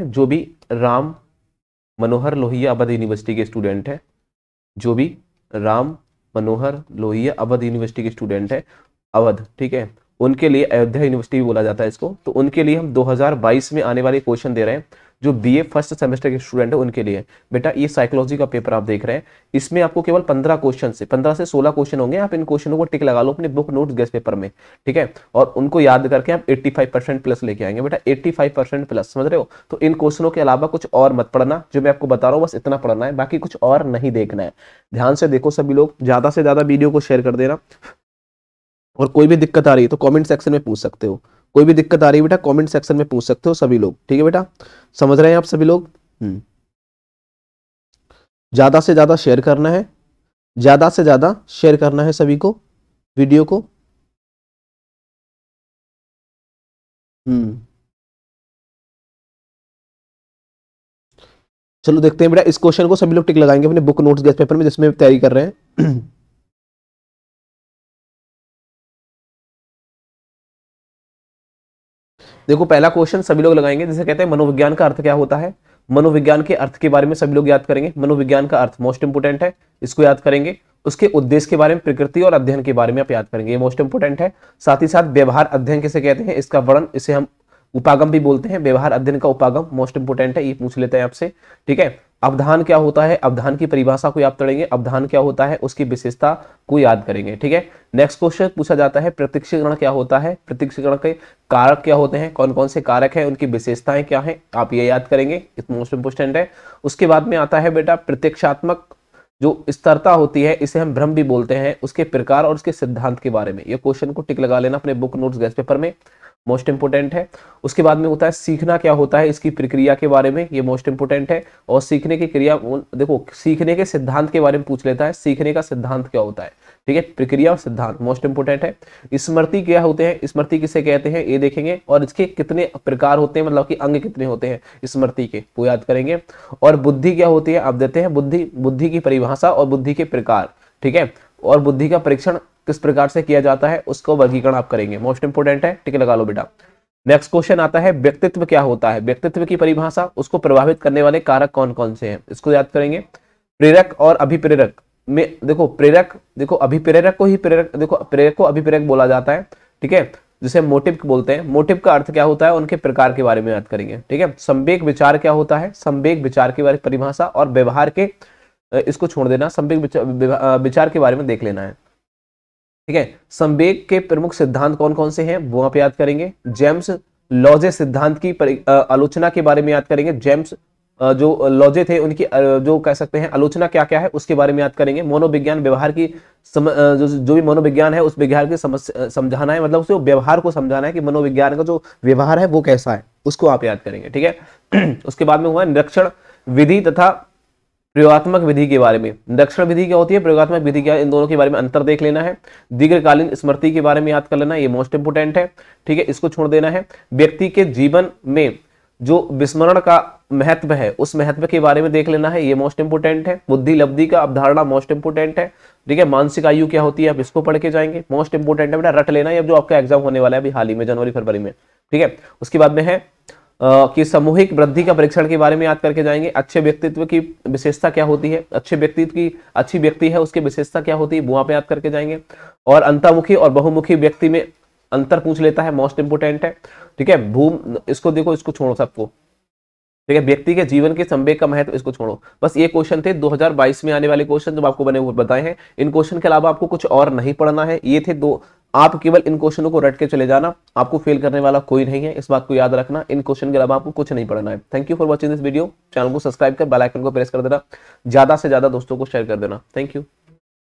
है जो भी राम मनोहर लोहिया अवध यूनिवर्सिटी के स्टूडेंट है जो भी राम मनोहर लोहिया अवध यूनिवर्सिटी के स्टूडेंट है अवध ठीक है उनके लिए अयोध्या यूनिवर्सिटी भी बोला जाता है इसको तो उनके लिए हम 2022 में आने वाले क्वेश्चन दे रहे हैं जो बीए फर्स्ट सेमेस्टर के स्टूडेंट है उनके लिए बेटा ये साइकोलॉजी का पेपर आप देख रहे हैं इसमें आपको केवल पंद्रह क्वेश्चन से पंद्रह से सोलह क्वेश्चन होंगे आप इन क्वेश्चनों को टिक लगा लो अपने बुक नोट गेस्ट पेपर में ठीक है और उनको याद करके आप एट्टी फाइव परसेंट प्लस लेके आएंगे बेटा एट्टी फाइव परसेंट प्लस समझ रहे हो तो इन क्वेश्चनों के अलावा कुछ और मत पढ़ना जो मैं आपको बता रहा हूँ बस इतना पढ़ना है बाकी कुछ और नहीं देखना है ध्यान से देखो सभी लोग ज्यादा से ज्यादा वीडियो को शेयर कर देना और कोई भी दिक्कत आ रही है तो कमेंट सेक्शन में पूछ सकते हो कोई भी दिक्कत आ रही है बेटा कमेंट सेक्शन में पूछ सकते हो सभी लोग ठीक है बेटा समझ रहे हैं आप सभी लोग हम्म। ज़्यादा से ज़्यादा शेयर करना है ज़्यादा से ज़्यादा शेयर करना है सभी को वीडियो को हम्म। चलो देखते हैं बेटा इस क्वेश्चन को सभी लोग टिक लगाएंगे अपने बुक नोट्स गेस्ट पेपर में जिसमें तैयारी कर रहे हैं देखो पहला क्वेश्चन सभी लोग लगाएंगे जैसे कहते हैं मनोविज्ञान का अर्थ क्या होता है मनोविज्ञान के अर्थ के बारे में सभी लोग याद करेंगे मनोविज्ञान का अर्थ मोस्ट इंपोर्टेंट है इसको याद करेंगे उसके उद्देश्य के बारे में प्रकृति और अध्ययन के बारे में आप याद करेंगे ये मोस्ट इंपोर्टेंट है साथ ही साथ व्यवहार अध्ययन किसे कहते हैं इसका वर्ण इसे हम उपागम भी बोलते हैं व्यवहार अध्ययन का उपागम मोस्ट इंपोर्टेंट है ये पूछ लेते हैं आपसे ठीक है अवधान क्या होता है अवधान की परिभाषा को याद करेंगे अवधान क्या होता है उसकी विशेषता को याद करेंगे ठीक है नेक्स्ट क्वेश्चन पूछा जाता है प्रत्यक्षीकरण क्या होता है प्रत्यक्षीकरण के कारक क्या होते हैं कौन कौन से कारक हैं उनकी विशेषताएं क्या हैं आप ये याद करेंगे मोस्ट इंपोर्टेंट है उसके बाद में आता है बेटा प्रत्यक्षात्मक जो स्तरता होती है इसे हम भ्रम भी बोलते हैं उसके प्रकार और उसके सिद्धांत के बारे में ये क्वेश्चन को टिक लगा लेना अपने बुक नोट्स गैस पेपर में मोस्ट इंपोर्टेंट है उसके बाद में होता है सीखना क्या होता है इसकी प्रक्रिया के बारे में ये मोस्ट इंपोर्टेंट है और सीखने की क्रिया देखो सीखने के सिद्धांत के बारे में पूछ लेता है सीखने का सिद्धांत क्या होता है ठीक है प्रक्रिया और सिद्धांत मोस्ट इंपोर्टेंट है स्मृति क्या होते हैं स्मृति किसे कहते हैं ये देखेंगे और इसके कितने प्रकार होते हैं मतलब कि अंग कितने होते हैं स्मृति के वो याद करेंगे और बुद्धि क्या होती है आप देते हैं बुद्धि बुद्धि की परिभाषा और बुद्धि के प्रकार ठीक है और बुद्धि का परीक्षण किस प्रकार से किया जाता है उसको वर्गीकरण आप करेंगे मोस्ट इंपोर्टेंट है टिक लगा लो बेटा नेक्स्ट क्वेश्चन आता है व्यक्तित्व क्या होता है व्यक्तित्व की परिभाषा उसको प्रभावित करने वाले कारक कौन कौन से हैं इसको याद करेंगे प्रेरक और अभिप्रेरक में देखो प्रेरक देखो अभिप्रेरक को ही प्रेरक देखो प्रेरक को अभिप्रेरक बोला जाता है ठीक है जिसे मोटिव बोलते हैं मोटिव का अर्थ क्या होता है उनके प्रकार के बारे में बात करेंगे ठीक है संवेक विचार क्या होता है संवेक विचार के बारे में परिभाषा और व्यवहार के इसको छोड़ देना संवेक विचार के बारे में देख लेना है ठीक है संवेक के प्रमुख सिद्धांत कौन कौन से हैं वो आप याद करेंगे जेम्स लॉजे सिद्धांत की आलोचना के बारे में याद करेंगे जेम्स जो लॉजे थे उनकी जो कह सकते हैं आलोचना क्या क्या है उसके बारे में याद करेंगे मनोविज्ञान व्यवहार की सम, जो जो भी मनोविज्ञान है उस विज्ञान की समझाना है मतलब उसे व्यवहार को समझाना है कि मनोविज्ञान का जो व्यवहार है वो कैसा है उसको आप याद करेंगे ठीक है उसके बाद में हुआ निरीक्षण विधि तथा प्रयोगात्मक विधि के बारे में निरीक्षण विधि क्या होती है प्रयोगात्मक विधि क्या इन दोनों के बारे में अंतर देख लेना है दीर्घकालीन स्मृति के बारे में याद कर लेना ये मोस्ट इंपोर्टेंट है ठीक है इसको छोड़ देना है व्यक्ति के जीवन में जो विस्मरण का महत्व है उस महत्व के बारे में देख लेना है ये मोस्ट इंपोर्टेंट है बुद्धि लब्धि का अवधारणा मोस्ट इंपोर्टेंट है ठीक है मानसिक आयु क्या होती है आप इसको पढ़ के जाएंगे मोस्ट इंपोर्टेंट है बेटा रट लेना है जो आपका एग्जाम होने वाला है अभी हाल ही में जनवरी फरवरी में ठीक है उसके बाद में है कि सामूहिक वृद्धि का परीक्षण के बारे में याद करके जाएंगे अच्छे व्यक्तित्व की विशेषता क्या होती है अच्छे व्यक्तित्व की अच्छी व्यक्ति है उसकी विशेषता क्या होती है वहां पे याद करके जाएंगे और अंतर्मुखी और बहुमुखी व्यक्ति में अंतर पूछ लेता है मोस्ट इंपोर्टेंट है ठीक है भूम इसको देखो इसको छोड़ो सबको ठीक है व्यक्ति के जीवन के संवेग का महत्व तो इसको छोड़ो बस ये क्वेश्चन थे 2022 में आने वाले क्वेश्चन जो आपको बने बताए हैं इन क्वेश्चन के अलावा आपको कुछ और नहीं पढ़ना है ये थे दो आप केवल इन क्वेश्चनों को रट के चले जाना आपको फेल करने वाला कोई नहीं है इस बात को याद रखना इन क्वेश्चन के अलावा आपको कुछ नहीं पढ़ना है thank you for watching this video channel को सब्सक्राइब कर बेल आइकन को प्रेस कर देना ज्यादा से ज्यादा दोस्तों को शेयर कर देना थैंक यू